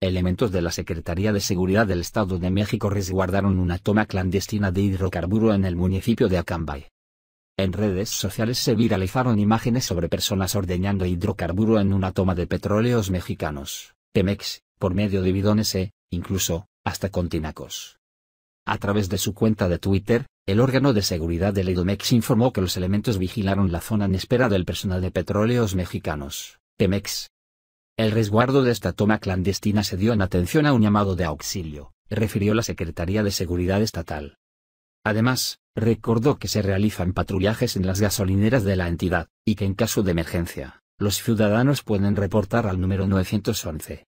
Elementos de la Secretaría de Seguridad del Estado de México resguardaron una toma clandestina de hidrocarburo en el municipio de Acambay. En redes sociales se viralizaron imágenes sobre personas ordeñando hidrocarburo en una toma de petróleos mexicanos, Pemex, por medio de bidones e, incluso, hasta continacos. A través de su cuenta de Twitter, el órgano de seguridad del IDOMEX informó que los elementos vigilaron la zona en espera del personal de petróleos mexicanos, Pemex, el resguardo de esta toma clandestina se dio en atención a un llamado de auxilio, refirió la Secretaría de Seguridad Estatal. Además, recordó que se realizan patrullajes en las gasolineras de la entidad, y que en caso de emergencia, los ciudadanos pueden reportar al número 911,